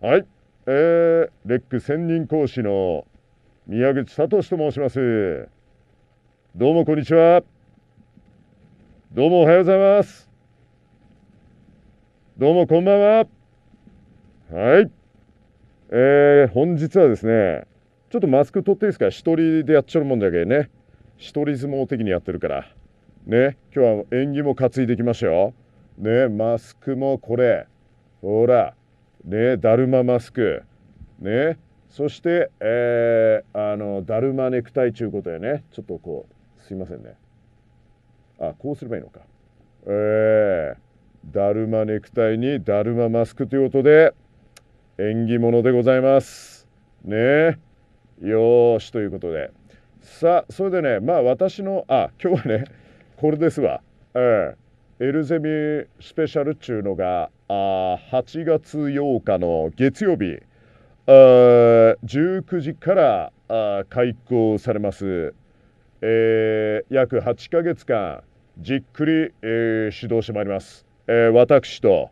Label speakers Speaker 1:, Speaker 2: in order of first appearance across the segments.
Speaker 1: はい、えー、レック専任講師の宮口聡と申します。どうもこんにちは。どうもおはようございます。どうもこんばんは。はい。えー、本日はですね、ちょっとマスク取っていいですか一人でやっちゃうもんだけけね。一人相撲的にやってるから。ね、今日は縁起も担いできましたよ。ね、マスクもこれ。ほら。ね、だるまマスク、ね、そして、えー、あのだるまネクタイちゅうことやねちょっとこうすいませんねあこうすればいいのかえー、だるまネクタイにだるまマスクということで縁起物でございますねよしということでさあそれでねまあ私のあ今日はねこれですわ、えー、エルゼミスペシャルっちゅうのがあ8月8日の月曜日19時からあ開校されます、えー、約8か月間じっくり、えー、指導してまいります、えー、私と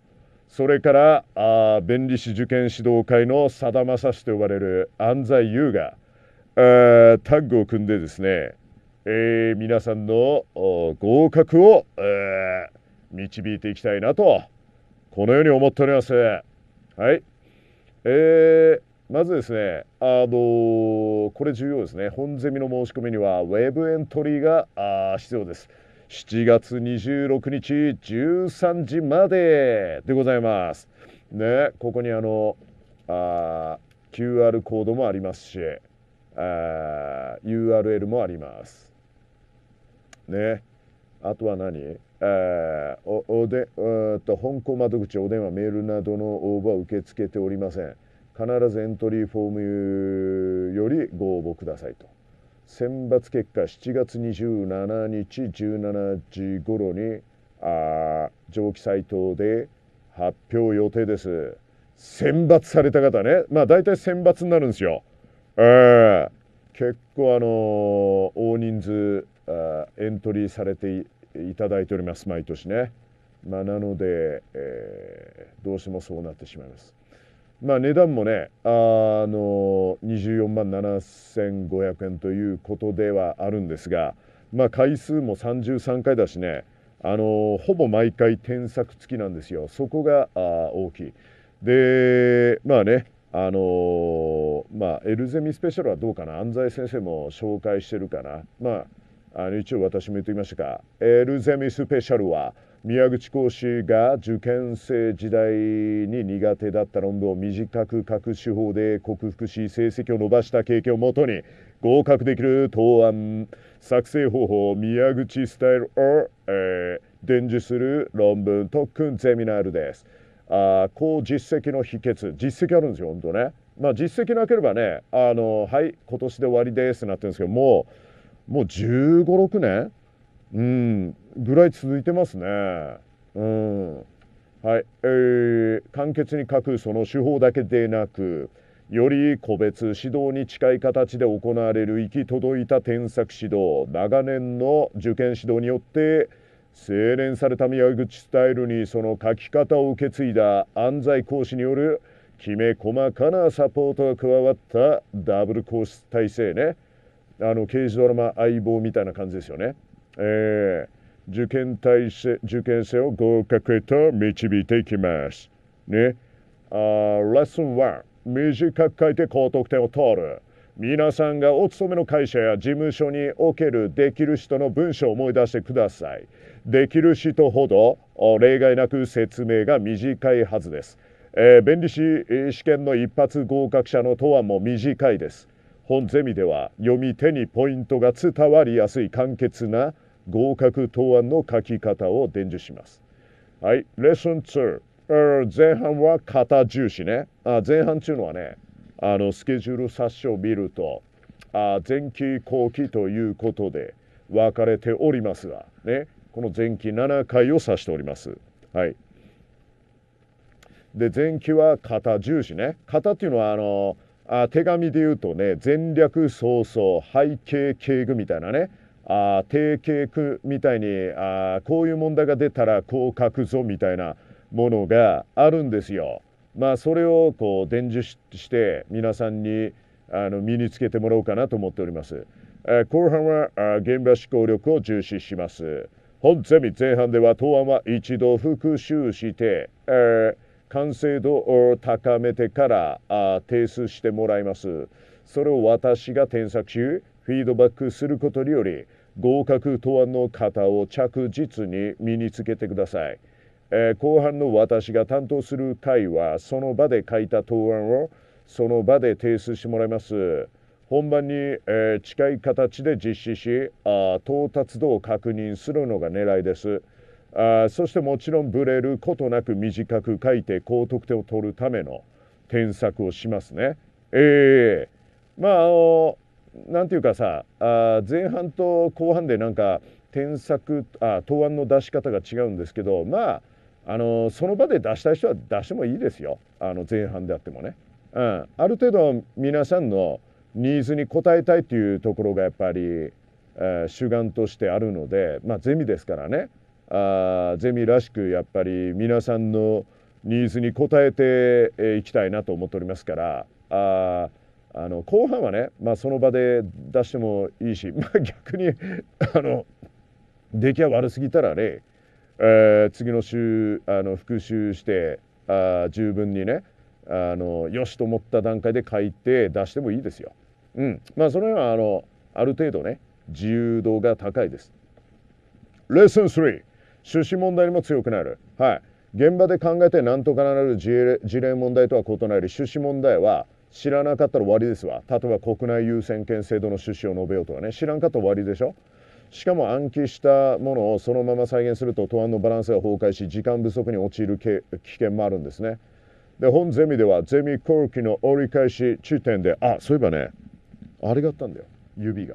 Speaker 1: それからあ弁理士受験指導会のさだまさしと呼ばれる安西優が、タッグを組んでですね、えー、皆さんの合格を、導いていきたいなとこのように思っております。はい。えー、まずですね、あのー、これ重要ですね。本ゼミの申し込みには、ウェブエントリーがあ必要です。7月26日13時まででございます。ね、ここにあのあ QR コードもありますしあ URL もあります。ね、あとは何おおでと本校窓口お電話メールなどの応募は受け付けておりません必ずエントリーフォームよりご応募くださいと選抜結果7月27日17時頃にあ上記サイトで発表予定です選抜された方ねまあ大体選抜になるんですよ、えー、結構あのー、大人数エントリーされていただいております毎年ね。まあ、なので、えー、どうしてもそうなってしまいます。まあ、値段もねあの24万7500円ということではあるんですが、まあ、回数も33回だしねあのほぼ毎回添削付きなんですよそこがあ大きい。でまあねあのまあエルゼミスペシャルはどうかな安西先生も紹介してるかな。まああの一応私も言っていましたが「エルゼミスペシャル」は宮口講師が受験生時代に苦手だった論文を短く書く手法で克服し成績を伸ばした経験をもとに合格できる答案作成方法宮口スタイルを、えー、伝授する論文特訓ゼミナールです。あう実績の秘訣実績あるんですよ本当ね。まあ実績なければねあのはい今年で終わりですなってるんですけどもうもう15、6年うん、ぐらい続いてますね。うん。はい。えー、簡潔に書くその手法だけでなく、より個別指導に近い形で行われる行き届いた添削指導、長年の受験指導によって、精錬された宮口スタイルにその書き方を受け継いだ安西講師によるきめ細かなサポートが加わったダブル講師体制ね。あの刑事ドラマ「相棒」みたいな感じですよね。えー、受験体生受験生を合格へと導いていきます。ね。あレッスン1短く書いて高得点を取る。皆さんがお勤めの会社や事務所におけるできる人の文章を思い出してください。できる人ほど例外なく説明が短いはずです。えー、弁理士試験の一発合格者の答案も短いです。本ゼミでは読み手にポイントが伝わりやすい簡潔な合格答案の書き方を伝授します。はい、レッスン2。前半は型重視ね。あ前半というのはね、あのスケジュール冊子を見ると、あ前期後期ということで分かれておりますが、ね、この前期7回を指しております。はい、で前期は型重視ね。型というのはあのあ手紙で言うとね前略早々背景敬具みたいなねあ定型句みたいにあこういう問題が出たらこう書くぞみたいなものがあるんですよ。まあそれをこう伝授して皆さんにあの身につけてもらおうかなと思っております。えー、後半はあ現場思考力を重視します。本ゼミ前半では答案は一度復習して、えー完成度を高めてからあ提出してもらいます。それを私が添削し、フィードバックすることにより、合格答案の型を着実に身につけてください。えー、後半の私が担当する会は、その場で書いた答案をその場で提出してもらいます。本番に、えー、近い形で実施しあ、到達度を確認するのが狙いです。あそしてもちろんブレることなく短く書いて高得点を取るための添削をしますね。えー、まああのなんていうかさあ前半と後半でなんか添削あ答案の出し方が違うんですけどまああのその場で出したい人は出してもいいですよあの前半であってもね。うん、ある程度皆さんのニーズに応えたいというところがやっぱり、えー、主眼としてあるので、まあ、ゼミですからねあゼミらしくやっぱり皆さんのニーズに応えていきたいなと思っておりますからああの後半はね、まあ、その場で出してもいいし、まあ、逆にあの出来は悪すぎたらね、えー、次の週あの復習してあ十分にねあのよしと思った段階で書いて出してもいいですよ。うんまあ、その辺はあのある程度ね自由度が高いです。レッスン3出資問題にも強くなる。はい現場で考えて何とかなる事例問題とは異なり出資問題は知らなかったら終わりですわ例えば国内優先権制度の趣旨を述べようとかね知らんかったら終わりでしょしかも暗記したものをそのまま再現すると答案のバランスが崩壊し時間不足に陥る危険もあるんですねで本ゼミではゼミ後期の折り返し地点であそういえばねあれがあったんだよ指が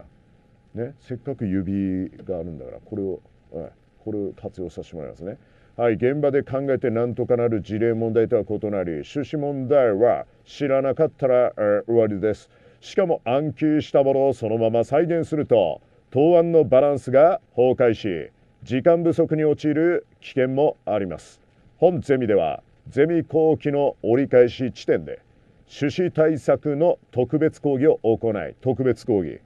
Speaker 1: ねせっかく指があるんだからこれを、はいこれを活用させてもらいますね。はい、現場で考えて何とかなる事例問題とは異なり、趣旨問題は知らなかったら、終わりです。しかも暗記したものをそのまま再現すると、答案のバランスが崩壊し、時間不足に陥る危険もあります。本ゼミでは、ゼミ後期の折り返し地点で、趣旨対策の特別講義を行い、特別講義。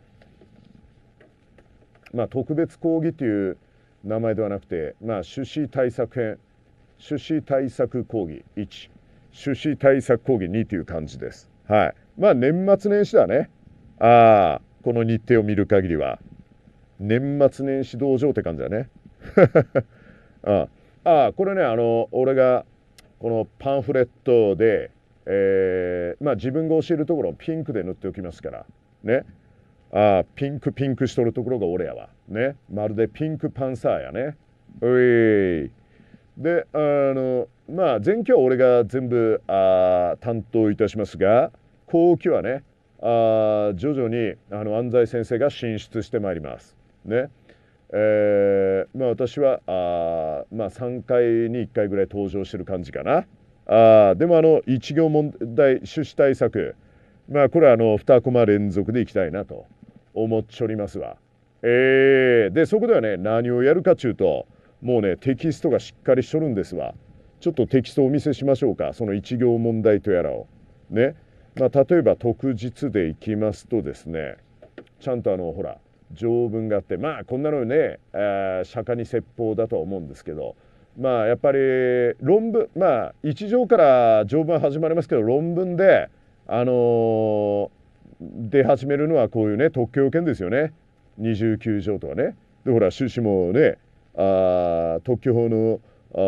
Speaker 1: まあ、特別講義という名前ではなくて、まあ、出資対策編出資対策講義1出資対策講義2という感じです。はい、まあ年末年始だねああこの日程を見る限りは年末年始道場って感じだね。ああこれねあの俺がこのパンフレットで、えーまあ、自分が教えるところをピンクで塗っておきますからねあピンクピンクしとるところが俺やわねまるでピンクパンサーやねいであのまあ前期は俺が全部あ担当いたしますが後期はねあ徐々にあの安西先生が進出してまいりますねえー、まあ私はあまあ3回に1回ぐらい登場してる感じかなあでもあの一行問題趣旨対策まあこれはあの2コマ連続でいきたいなと思っちょりますわ。えー、でそこではね何をやるかちゅうともうねテキストがしっかりしとるんですわ。ちょっとテキストをお見せしましょうかその1行問題とやらを。ね。まあ、例えば特日でいきますとですねちゃんとあのほら条文があってまあこんなのね、えー、釈迦に説法だとは思うんですけどまあやっぱり論文まあ一条から条文始まりますけど論文であのー、出始めるのはこういうね特許権ですよね29条とかね。でほら趣旨もねあ特許法の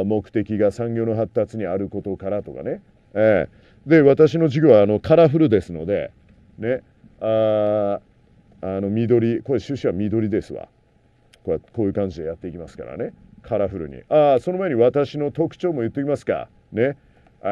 Speaker 1: 目的が産業の発達にあることからとかね。えー、で私の授業はあのカラフルですのでねああの緑これ趣旨は緑ですわこうこういう感じでやっていきますからねカラフルにああその前に私の特徴も言っておきますかねあ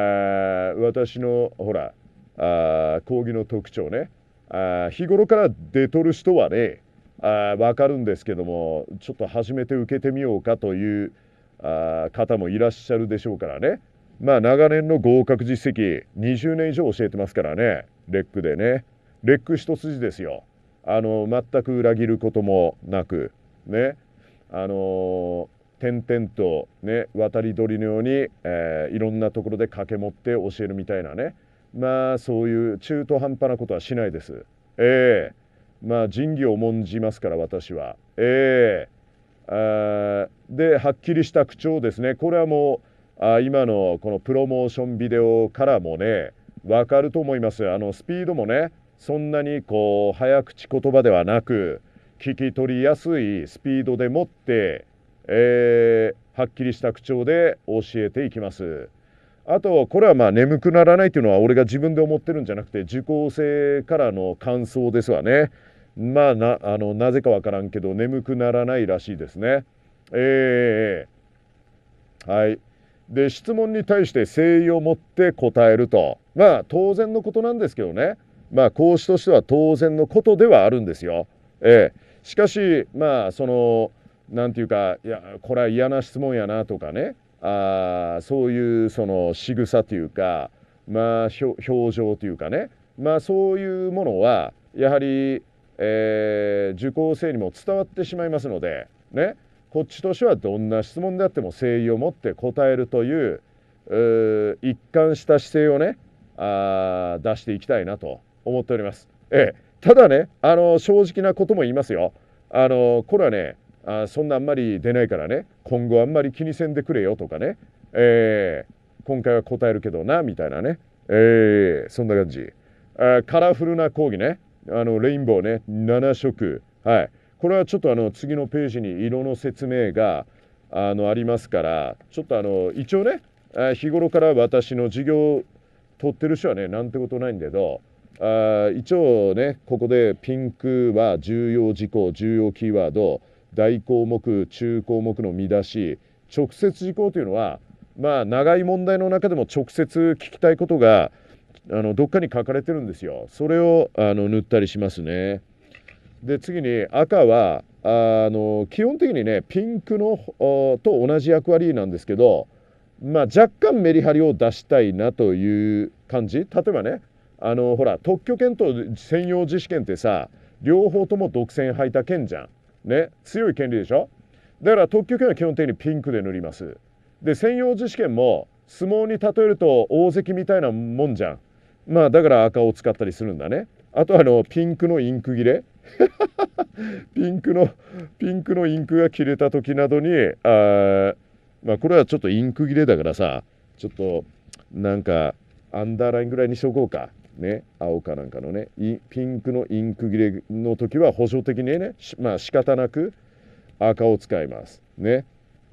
Speaker 1: 私のほらあ講義の特徴ねあ日頃から出とる人はねあ分かるんですけどもちょっと初めて受けてみようかというあ方もいらっしゃるでしょうからねまあ長年の合格実績20年以上教えてますからねレックでねレック一筋ですよあの全く裏切ることもなくねあの点々とね渡り鳥のように、えー、いろんなところで掛け持って教えるみたいなねまあそういう中途半端なことはしないです。ええー、まあ仁義を重んじますから私は。ええー、ではっきりした口調ですねこれはもうあ今のこのプロモーションビデオからもね分かると思います。あのスピードもねそんなにこう早口言葉ではなく聞き取りやすいスピードでもって、えー、はっきりした口調で教えていきます。あとこれはまあ眠くならないというのは俺が自分で思ってるんじゃなくて受講生からの感想ですわね。まあなあのなぜかわからんけど眠くならないらしいですね。えー、はいで質問に対して誠意を持って答えるとまあ当然のことなんですけどねまあ講師としては当然のことではあるんですよ。えー、しかしまあその何て言うかいやこれは嫌な質問やなとかねあそういうその仕草というか、まあ、表情というかね、まあ、そういうものはやはり、えー、受講生にも伝わってしまいますので、ね、こっちとしてはどんな質問であっても誠意を持って答えるというう一貫した姿勢をねあ出していきたいなと思っております。ええ、ただねあの正直なことも言いますよ。あのこれはねあそんなあんまり出ないからね今後あんまり気にせんでくれよとかね、えー、今回は答えるけどなみたいなね、えー、そんな感じあカラフルな講義ねあのレインボーね7色はいこれはちょっとあの次のページに色の説明があのありますからちょっとあの一応ね日頃から私の授業取ってる人はねなんてことないんだけどあ一応ねここでピンクは重要事項重要キーワード大項目中項目の見出し直接事項というのはまあ長い問題の中でも直接聞きたいことがあのどっかに書かれてるんですよ。それをあの塗ったりしますね。で次に赤はあの基本的にねピンクのと同じ役割なんですけど、まあ、若干メリハリを出したいなという感じ例えばねあのほら特許権と専用自主権ってさ両方とも独占吐いた権じゃん。ね、強い権利でしょだから特許権は基本的にピンクで塗ります。で専用樹脂権も相撲に例えると大関みたいなもんじゃん。まあだから赤を使ったりするんだね。あとあのピンクのインク切れ ピンクのピンクのインクが切れた時などにあ、まあ、これはちょっとインク切れだからさちょっとなんかアンダーラインぐらいにしとこうか。ね、青かなんかのねピンクのインク切れの時は補助的にねまあ仕方なく赤を使いますね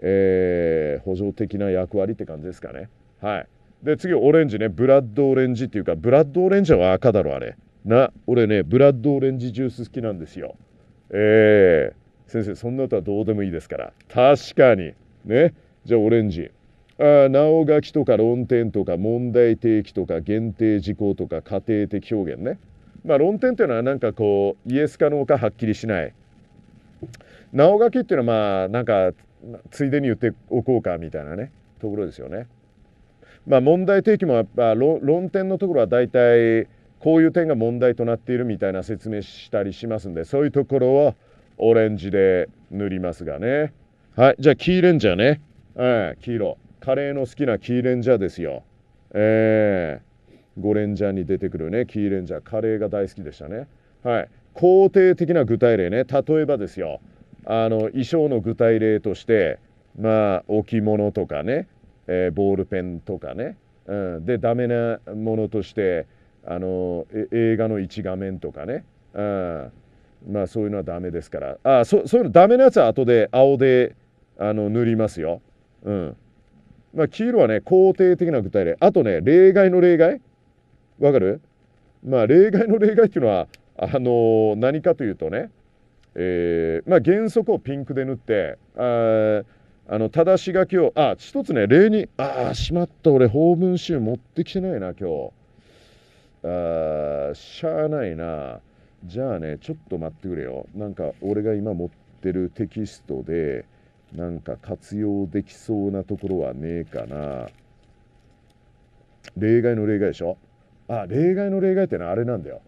Speaker 1: えー、補助的な役割って感じですかねはいで次オレンジねブラッドオレンジっていうかブラッドオレンジは赤だろあれな俺ねブラッドオレンジジュース好きなんですよえー、先生そんなとはどうでもいいですから確かにねじゃあオレンジあ直書きとか論点とか問題提起とか限定事項とか仮定的表現ね、まあ、論点っていうのはなんかこうイエスかノーかはっきりしない直書きっていうのはまあなんかついでに言っておこうかみたいなねところですよね。まあ、問題提起もやっぱ論点のところは大体こういう点が問題となっているみたいな説明したりしますんでそういうところをオレンジで塗りますがねはいじゃあ黄レンジャーね、はい、黄色カレーの好きなキーレンジャーですよ。えー、ゴレンジャーに出てくるね、キーレンジャー、カレーが大好きでしたね。はい。肯定的な具体例ね、例えばですよ、あの、衣装の具体例として、まあ、置物とかね、えー、ボールペンとかね、うん、で、ダメなものとして、あの、映画の一画面とかね、うん、まあ、そういうのはダメですから、あそそういうのダメなやつは後で青であの塗りますよ。うんまあ、黄色はね、肯定的な具体例。あとね、例外の例外。わかるまあ、例外の例外っていうのは、あのー、何かというとね、えー、まあ、原則をピンクで塗って、ああの、正し書きを、あ、一つね、例に、ああ、しまった、俺、法文集持ってきてないな、今日。あー、しゃあないな。じゃあね、ちょっと待ってくれよ。なんか、俺が今持ってるテキストで、なんか活用できそうなところはねえかな例外の例外でしょあ例外の例外ってのはあれなんだよ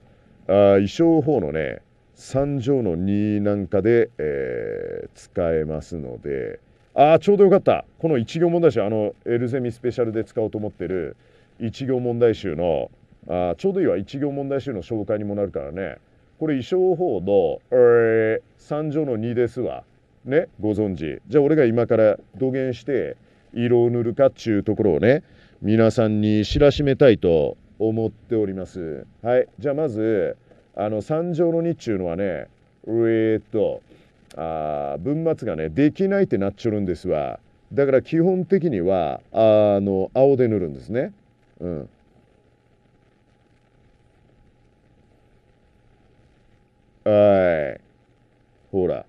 Speaker 1: あ衣装法のね3条の2なんかで、えー、使えますのでああちょうどよかったこの1行問題集あのエルゼミスペシャルで使おうと思ってる1行問題集のあちょうどいいわ1行問題集の紹介にもなるからねこれ衣装法の、えー、3条の2ですわねご存知じゃあ俺が今から土下して色を塗るかっちゅうところをね皆さんに知らしめたいと思っておりますはいじゃあまずあの三条の日中のはねえー、っとあ文末がねできないってなっちょるんですわだから基本的にはあの青で塗るんですねうんはいほら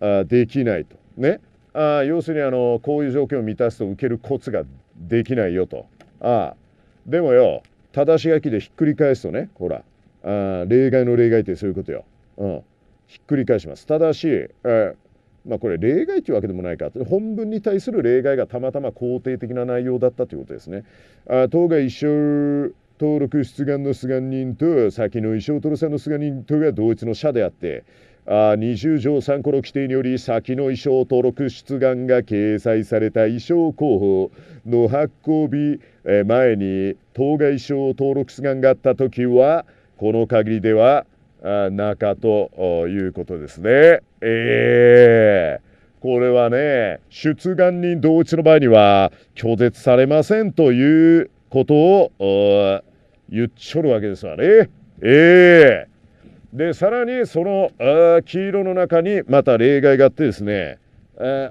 Speaker 1: あできないと。ね、あ要するにあのこういう条件を満たすと受けるコツができないよと。あでもよ正し書きでひっくり返すとねほらあ例外の例外ってそういうことよ。うん、ひっくり返します。ただし、えー、まあ、これ例外というわけでもないか本文に対する例外がたまたま肯定的な内容だったということですね。あ当該一生登録出願の出願人と先の一生取るさの出願人とが同一の社であってあ20条3項の規定により先の衣装登録出願が掲載された衣装候補の発行日前に当該衣装登録出願があった時はこの限りでは中ということですね。えー、これはね出願人同一の場合には拒絶されませんということを言っちょるわけですわね。えーでさらにそのあ黄色の中にまた例外があってですね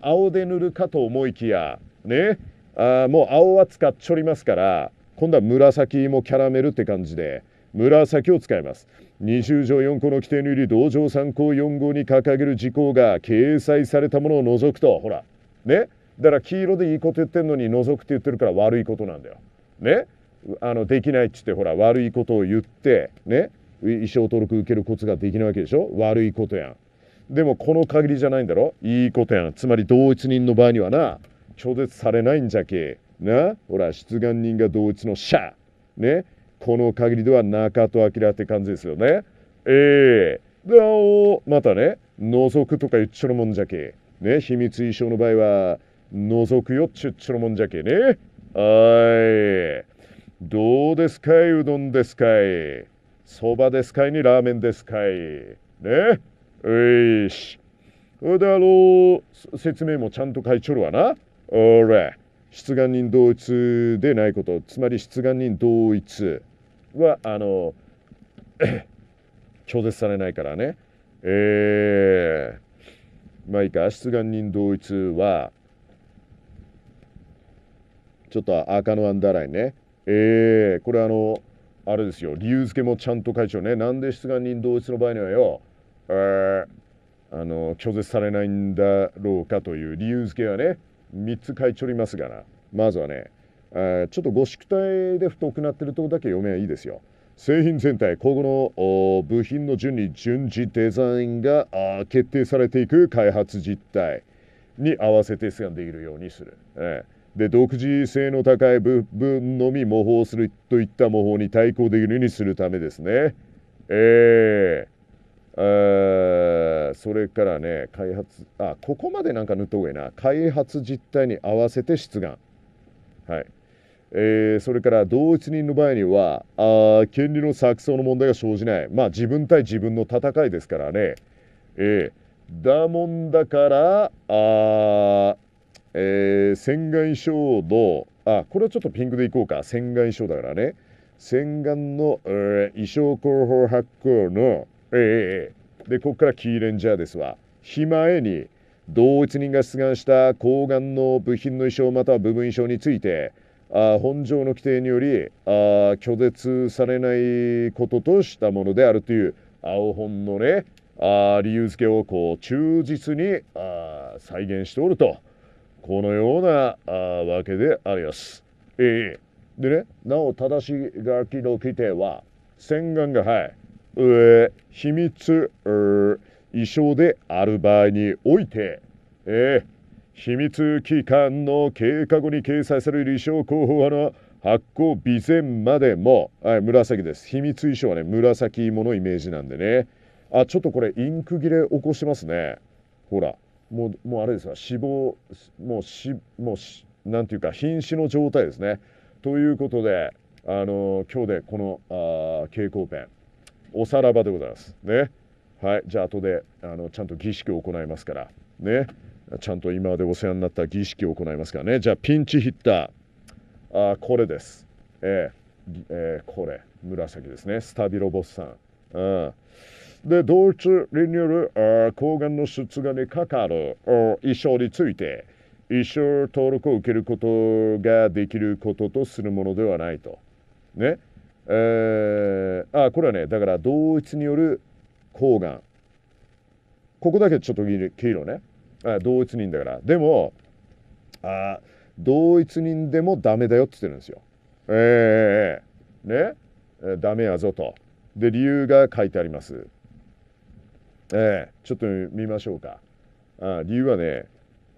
Speaker 1: 青で塗るかと思いきやねあもう青は使っちょりますから今度は紫もキャラメルって感じで紫を使います20条4項の規定により同条3項4号に掲げる事項が掲載されたものを除くとほらねだから黄色でいいこと言ってるのに除くって言ってるから悪いことなんだよ。ねあのできないっつってほら悪いことを言ってね衣装登録受けるコツができないわけでしょ悪いことやんでもこの限りじゃないんだろいいことやんつまり同一人の場合にはな拒絶されないんじゃけなほら出願人が同一の者ねこの限りでは中と明って感じですよねええー、でまたね覗くとか言っちょるもんじゃけね秘密衣装の場合は覗くよっちゅっちょるもんじゃけねはいどうですかいうどんですかいそばですかいにラーメンですかい。ねういし。であの説明もちゃんと書いちょるわな。おれ。出願人同一でないこと。つまり出願人同一は、あの、超 絶されないからね。えー、まあいいか、出願人同一は、ちょっと赤のアンダーラインね。えー、これあの、あれですよ理由付けもちゃんと会長ねなんで出願人同一の場合にはよ、えー、あの拒絶されないんだろうかという理由付けはね3つ書いちょりますがなまずはね、えちょっとご宿体で太くなってるとこだけ読めばいいですよ製品全体今後の部品の順に順次デザインが決定されていく開発実態に合わせて出願できるようにする、えー、で独自性の高い部分のみ模倣するといった模倣に対抗できるようにするためですね。えー、それからね開発あここまでなんか塗った方がいいな開発実態に合わせて出願はいえー、それから同一人の場合にはあ権利の錯綜の問題が生じないまあ自分対自分の戦いですからねえー、だもんだからあえー、洗顔衝動あこれはちょっとピンクでいこうか洗顔衝だからね洗顔の、えー、衣装広報発行のええー、でここからキーレンジャーですわ日前に同一人が出願した抗がんの部品の衣装または部分衣装についてあ本上の規定によりあ拒絶されないこととしたものであるという青本のねあ理由付けをこう忠実にあ再現しておると。このようなあわけであります。えー、でね、なお正しい楽器の規定は、洗顔が、はい、上、秘密、衣装である場合において、えー、秘密機関の計画に掲載される衣装候補派の発行備前までも、はい、紫です。秘密衣装はね、紫芋のイメージなんでね。あ、ちょっとこれインク切れ起こしますね。ほら。もうもうあれですわ死亡もうしもうしなんていうか瀕死の状態ですね。ということで、あの今日でこのあ蛍光ペンおさらばでございます。ね。はい、じゃあ後であのちゃんと儀式を行いますからね。ちゃんと今までお世話になった儀式を行いますからね。じゃあピンチヒッターあこれです。えーえー、これ紫ですねスタビロボスさん。うんで同一リニュール抗がんの出願にかかる衣装について一生登録を受けることができることとするものではないと。ね。えー、あこれはねだから同一による抗がんここだけちょっと黄色ねあ同一人だからでもあ同一人でもダメだよって言ってるんですよ。えー、ね、えダメやぞと。で理由が書いてあります。えー、ちょっと見ましょうか。あ理由はね、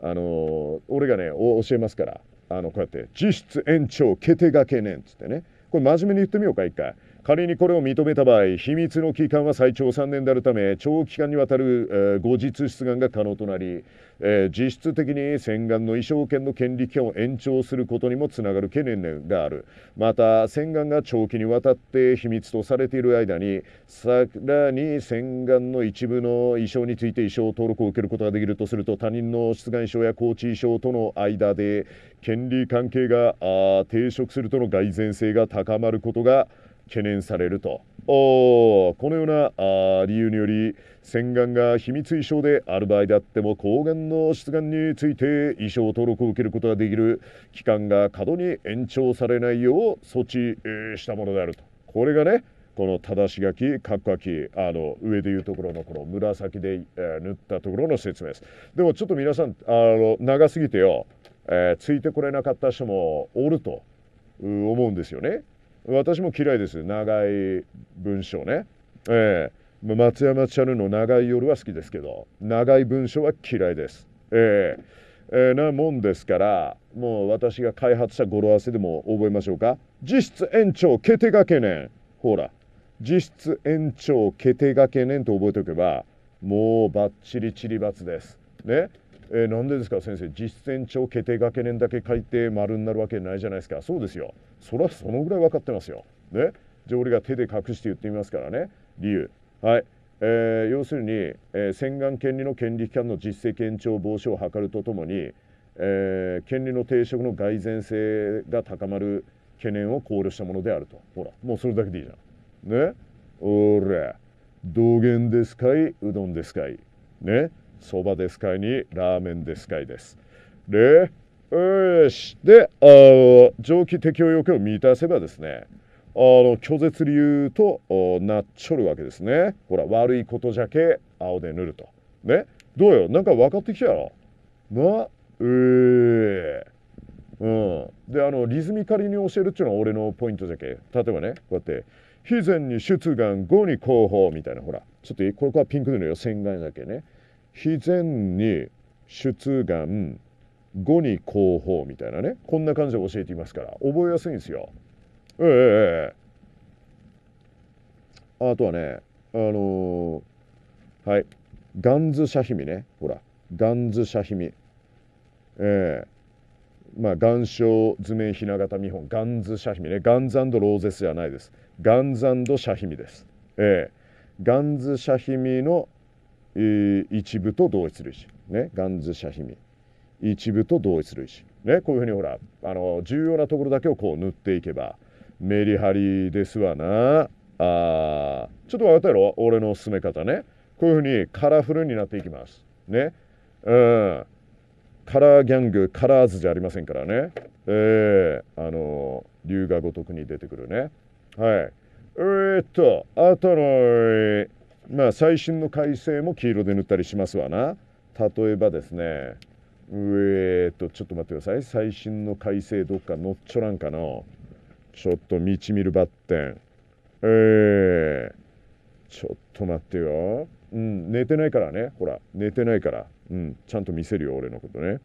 Speaker 1: あのー、俺がね、教えますから、あの、こうやって、実質延長、決定がけねんっつってね、これ真面目に言ってみようか、一回。仮にこれを認めた場合秘密の期間は最長3年であるため長期間にわたる、えー、後日出願が可能となり、えー、実質的に洗顔の衣装権の権利期間を延長することにもつながる懸念があるまた洗顔が長期にわたって秘密とされている間にさらに洗顔の一部の衣装について衣装登録を受けることができるとすると他人の出願衣装やコー衣装との間で権利関係が抵触するとの蓋然性が高まることが懸念されるとこのような理由により洗顔が秘密衣装である場合であっても抗がんの出願について衣装登録を受けることができる期間が過度に延長されないよう措置したものであるとこれがねこの正し書き、かっこ書き、あの上でいうところのこの紫で、え塗ったところの説明です。でもちょっと皆さん、あの長すぎてよ、えー、ついてこれなかった人もおると思うんですよね。私も嫌いです長い文章ねええー、松山チャルの長い夜は好きですけど長い文章は嫌いですええーえー、なもんですからもう私が開発した語呂合わせでも覚えましょうか実質延長決定が懸念ほら実質延長決定が懸念と覚えておけばもうばっちりちりばつですねえー、なんでですか先生実践帳決定がけ年だけ書いて丸になるわけないじゃないですかそうですよそれはそのぐらい分かってますよ。ねじゃあ俺が手で隠して言ってみますからね理由。はいえー、要するに、えー、洗顔権利の権利期間の実績延長防止を図るとともに、えー、権利の抵触の蓋然性が高まる懸念を考慮したものであるとほらもうそれだけでいいじゃんねおら道元ですかいうどんですかいねそばですかいにラーメンですかいです。で、よし。で、あの、蒸気適応要件を満たせばですね、あの拒絶理由となっちょるわけですね。ほら、悪いことじゃけ、青で塗ると。ね。どうよ、なんか分かってきたやろ。な、ええー、うん。で、あの、リズミカルに教えるっていうのは俺のポイントじゃけ。例えばね、こうやって、肥前に出願、後に広報みたいな、ほら、ちょっとこれはピンクでのよ、洗顔だけね。非前に出願後に広報みたいなねこんな感じで教えていますから覚えやすいんですよ。ええええ。あとはねあのー、はいガンズシャヒミねほらガンズシャヒミええまあ岩礁図面ひな形見本ガンズシャヒミねガンズローゼスじゃないですガンズシャヒミです。ええガンズシャヒミの一部と同一類るね、ガンズシャヒミ一部と同一類るね、こういうふうにほらあの重要なところだけをこう塗っていけばメリハリですわなあちょっと分かったやろ俺の進め方ねこういうふうにカラフルになっていきますねうんカラーギャングカラーズじゃありませんからねえー、あの龍が如くに出てくるねはいえー、っとあとのまあ最新の改正も黄色で塗ったりしますわな例えばですねえっとちょっと待ってください最新の改正どっか乗っちょらんかのちょっと道見るバッテンえー、ちょっと待ってようん寝てないからねほら寝てないからうんちゃんと見せるよ俺のことね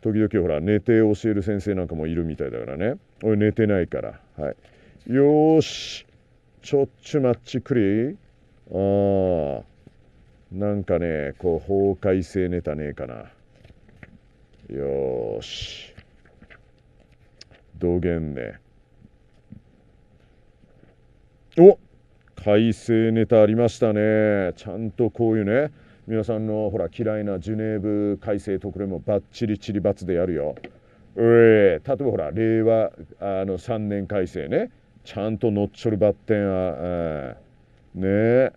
Speaker 1: 時々ほら寝て教える先生なんかもいるみたいだからね俺寝てないからはいよしちょっちゅマッチクリあなんかね、こう、法改正ネタねえかな。よし。道元ね。お改正ネタありましたね。ちゃんとこういうね、皆さんのほら嫌いなジュネーブ改正特例もばっちりちりばつでやるよ。えー、例えばほら令和あの3年改正ねちゃんと乗っちょるバッテンあ、えねえ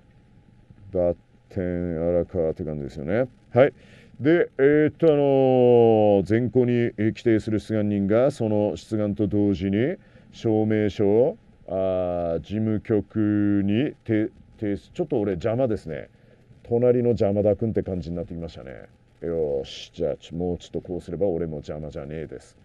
Speaker 1: バッテン荒川って感じですよねはいでえー、っとあのー、前後に規定する出願人がその出願と同時に証明書をあ事務局に提出ちょっと俺邪魔ですね隣の邪魔だくんって感じになってきましたねよしじゃあもうちょっとこうすれば俺も邪魔じゃねえです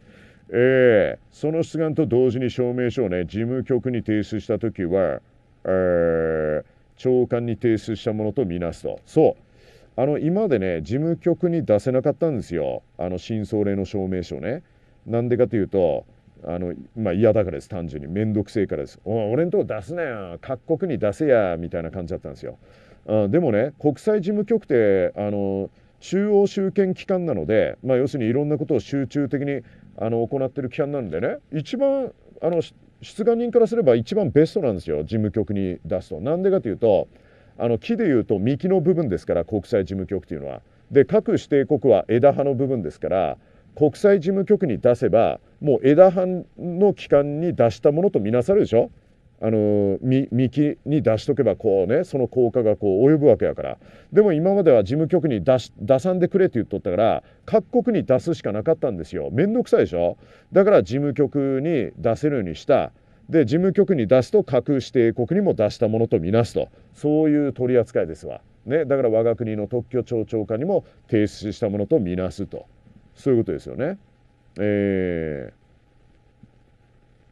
Speaker 1: えー、その出願と同時に証明書をね事務局に提出した時はえ長官に提出したものとみなすと。そうあの今までね事務局に出せなかったんですよあの真相令の証明書ね。なんでかというとあの、まあ、嫌だからです単純に面倒くせえからですお俺んとこ出すなよ各国に出せやみたいな感じだったんですよん、でもね国際事務局ってあの中央集権機関なので、まあ、要するにいろんなことを集中的にあの行ってる機関なんでね一番あの出願人からすれば一番ベストなんですよ事務局に出すと。なんでかというとあの木でいうと幹の部分ですから国際事務局というのは。で各指定国は枝葉の部分ですから国際事務局に出せばもう枝葉の機関に出したものとみなされるでしょあの幹に出しとけばこうねその効果がこう及ぶわけやからでも今までは事務局に出し出さんでくれって言っとったから各国に出すしかなかったんですよ面倒くさいでしょだから事務局に出せるようにしたで事務局に出すと核指定国にも出したものとみなすとそういう取り扱いですわ、ね、だから我が国の特許庁長官にも提出したものとみなすとそういうことですよね。え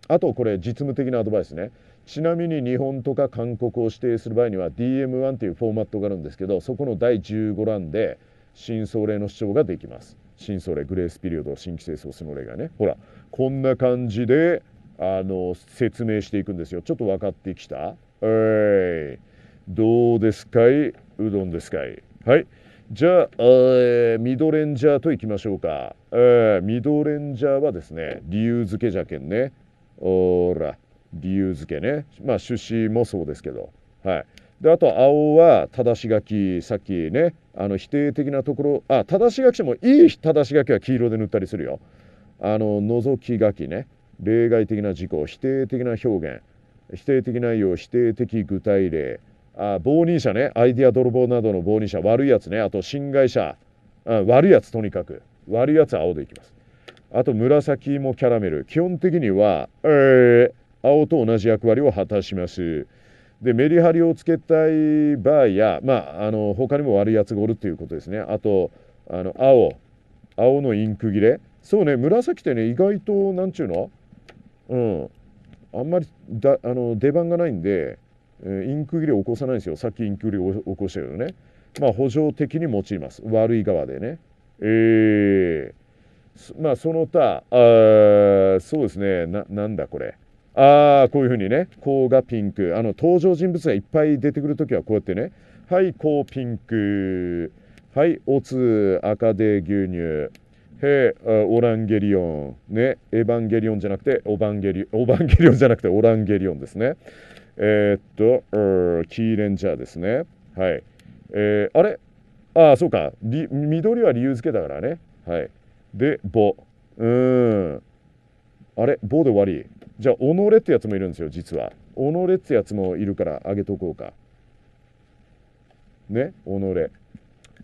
Speaker 1: ー、あとこれ実務的なアドバイスね。ちなみに日本とか韓国を指定する場合には DM1 というフォーマットがあるんですけどそこの第15欄で真相例の主張ができます。真相例グレースピリオド新規性創出の例がねほらこんな感じであの説明していくんですよちょっと分かってきたえいどうですかいうどんですかいはいじゃあ、えー、ミドレンジャーといきましょうか、えー、ミドレンジャーはですね理由付けじゃけんねほら理由付けねまあ趣旨もそうですけどはいであと青は正し書きさっきねあの否定的なところあ正し書きもいい正し書きは黄色で塗ったりするよあの覗き書きね例外的な事項否定的な表現否定的内容否定的具体例あ棒人者ねアイデア泥棒などの棒人者悪いやつねあと侵害者、うん、悪いやつとにかく悪いやつは青でいきますあと紫芋キャラメル基本的にはえー、青と同じ役割を果たします。でメリハリをつけたい場合や、まあ、あの他にも悪いやつがおるということですねあとあの青青のインク切れそうね紫ってね意外と何ちゅうのうんあんまりだあの出番がないんで、えー、インク切れ起こさないんですよさっきインク切れを起こしたけどねまあ補助的に用います悪い側でねえー、まあその他あそうですねななんだこれああこういうふうにねこうがピンクあの登場人物がいっぱい出てくる時はこうやってねはいこうピンクはいおつ赤で牛乳へオランゲリオンねエヴァンゲリオンじゃなくてオバンゲリオバンゲリオンじゃなくてオランゲリオンですねえー、っとキーレンジャーですねはいえー、あれああそうか緑は理由付けだからねはいで「ぼ」うんあれ「ぼ」で終わりじゃあ己ってやつもいるんですよ実は己ってやつもいるからあげとこうかね己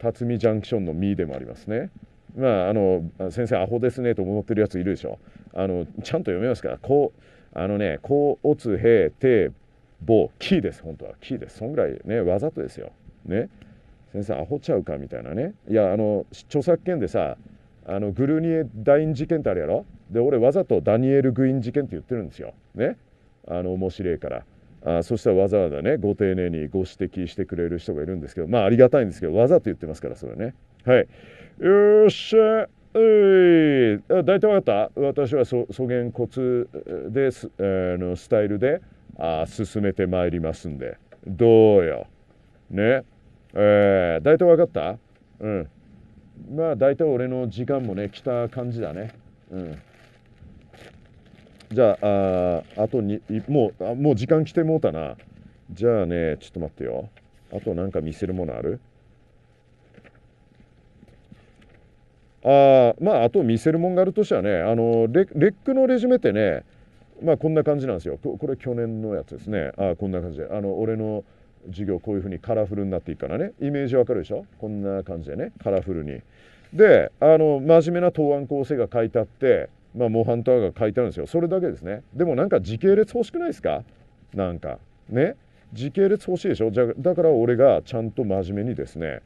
Speaker 1: 辰巳ジャンクションの「み」でもありますねまああの先生アホですねと思ってるやついるでしょあのちゃんと読めますからこうあのね「こうおつへてぼき」です本当は「き」ですそんぐらいねわざとですよね先生アホちゃうかみたいなねいやあの著作権でさあのグルニエ・ダイン事件ってあるやろで俺わざとダニエル・グイン事件って言ってるんですよ。ねあの面白いから。あそしたらわざわざねご丁寧にご指摘してくれる人がいるんですけどまあありがたいんですけどわざと言ってますからそれねはいよっしゃえー、大体分かった私はそ素原骨です、えー、のスタイルであ進めてまいりますんでどうよねえー、大体分かったうんまあ大体俺の時間もね来た感じだねうんじゃあ、ああとにもう、もう時間来てもうたな。じゃあね、ちょっと待ってよ。あとなんか見せるものあるあまあ、あと見せるもんがあるとしてはね、あのレレックのレジュメってね、まあ、こんな感じなんですよ。これ去年のやつですね。あこんな感じで。あの俺の授業こういうふうにカラフルになっていくからねイメージわかるでしょこんな感じでねカラフルに。であの真面目な答案構成が書いてあってまあ、モンハンターが書いてあるんですよそれだけですねでもなんか時系列欲しくないですかなんかね時系列欲しいでしょじゃだから俺がちゃんと真面目にですね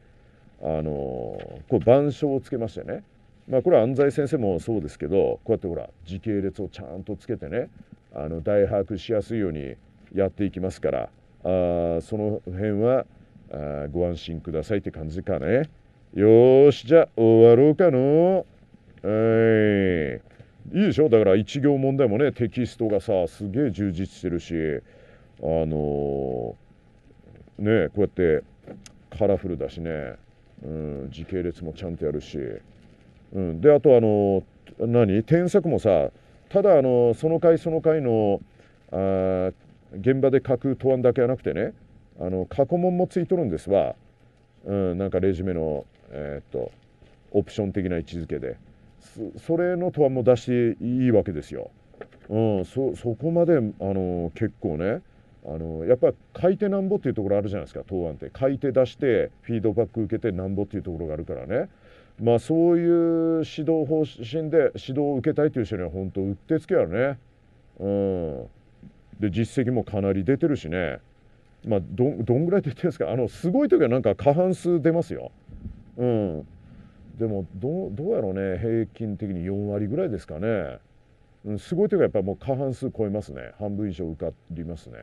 Speaker 1: あのー、こう板書をつけましてねまあこれは安西先生もそうですけどこうやってほら時系列をちゃんとつけてねあの大把握しやすいようにやっていきますからあその辺はあご安心くださいって感じかねよしじゃあ終わろうかのはい。いいでしょだから一行問題もねテキストがさすげえ充実してるしあのー、ねこうやってカラフルだしね、うん、時系列もちゃんとやるし、うん、であとあのー、何添削もさただあのー、その回その回のあ現場で書く答案だけじゃなくてねあの過去問もついとるんですわ、うん、なんかレジュメのえっとオプション的な位置づけで。それの問わも出していいわけですよ。うん、そそこまであの結構ねあのやっぱり買い手なんぼっていうところあるじゃないですか答案って買い手出してフィードバック受けてなんぼっていうところがあるからねまあそういう指導方針で指導を受けたいという人には本当うってつけやね。うん、で実績もかなり出てるしねまあどどんぐらい出てるんですかあのすごい時はなんか過半数出ますよ。うん、でもどどうやろうね平均的に4割ぐらいですかね、うん、すごいというかやっぱりもう過半数超えますね半分以上受かりますね。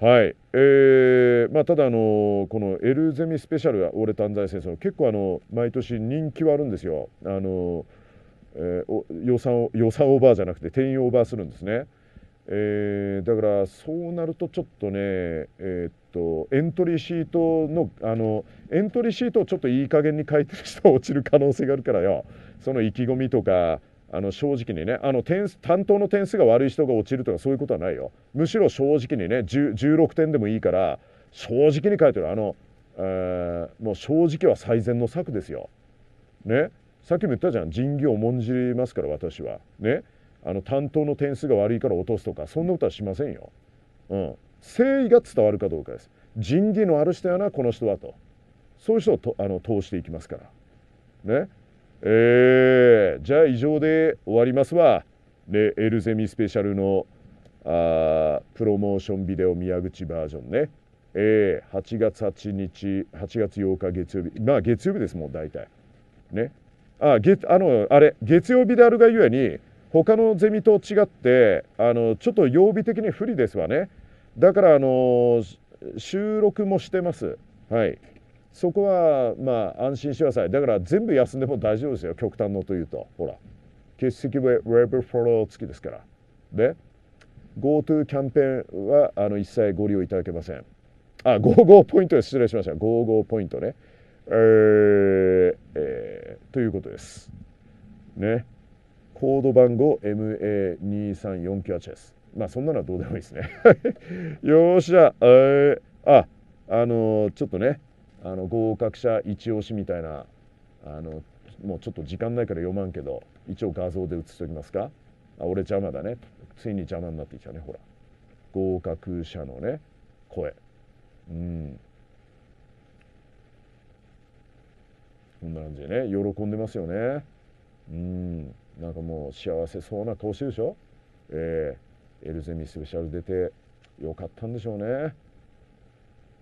Speaker 1: はいえーまあ、ただあの、このエルゼミスペシャル俺短大戦争結構あの毎年人気はあるんですよあの、えー、予算予算オーバーじゃなくて定員オーバーするんですね。えー、だからそうなるとちょっとね、えー、っとエントリーシートのあのエントリーシートをちょっといい加減に書いてる人は落ちる可能性があるからよその意気込みとかあの正直にねあの点数担当の点数が悪い人が落ちるとかそういうことはないよむしろ正直にね16点でもいいから正直に書いてるあの、えー、もう正直は最善の策ですよ。ねさっきも言ったじゃん人形を重んじりますから私は。ねあの担当の点数が悪いから落とすとかそんなことはしませんよ。うん、誠意が伝わるかどうかです。人気のある人やなこの人はとそういう人をとあの通していきますから。ねえー、じゃあ以上で終わりますわ。でエルゼミスペシャルのあプロモーションビデオ宮口バージョンね。えー、8月8日8月8日月曜日まあ月曜日ですもん大体ねあ月あのあれ月曜日であるがゆえに他のゼミと違ってあのちょっと曜日的に不利ですわねだからあの収録もしてますはいそこはまあ安心してくださいだから全部休んでも大丈夫ですよ極端のというとほら欠席ウェブフォロー付きですからで GoTo キャンペーンはあの一切ご利用いただけませんあ55ポイントで失礼しました55ポイントねえー、えー、ということですねコード番号 m a 2 3 4 8です。まあそんなのはどうでもいいですね。よっしゃ、えー、ああのちょっとねあの合格者一押しみたいなあのもうちょっと時間ないから読まんけど一応画像で写しておきますか。あ俺邪魔だねついに邪魔になってきたねほら合格者のね声うんこんな感じでね喜んでますよねうんなんかもう幸せそうな投手でしょ、えー、エルゼミスペシャル出てよかったんでしょうね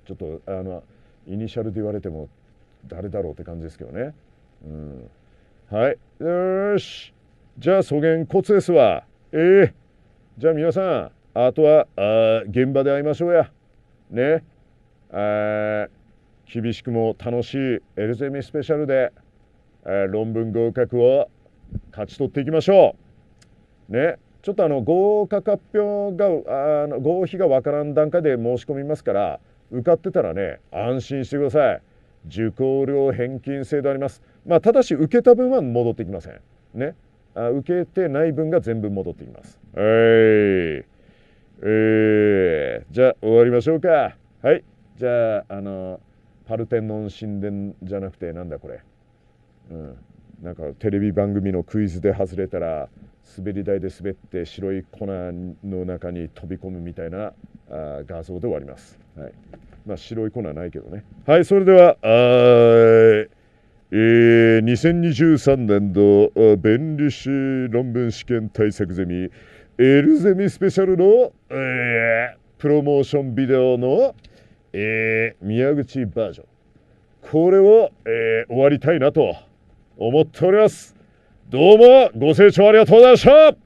Speaker 1: ちょっとあのイニシャルで言われても誰だろうって感じですけどねうんはいよしじゃあ素原コツですわええー、じゃあ皆さんあとはあ現場で会いましょうやねえ厳しくも楽しいエルゼミスペシャルで、え論文合格を勝ち取っていきましょう。ね、ちょっとあの合格発表があの合否がわからん段階で申し込みますから受かってたらね安心してください受講料返金制度あります、まあ、ただし受けた分は戻ってきませんねあ受けてない分が全部戻ってきますはい、えー、じゃあ終わりましょうかはいじゃああのパルテノン神殿じゃなくてなんだこれうんなんかテレビ番組のクイズで外れたら滑り台で滑って白い粉の中に飛び込むみたいなあ画像で終わります。はいまあ、白い粉はないけどね。はい、それでは、えー、2023年度弁理士論文試験対策ゼミエルゼミスペシャルの、えー、プロモーションビデオの、えー、宮口バージョンこれを、えー、終わりたいなと。思っておりますどうもご清聴ありがとうございました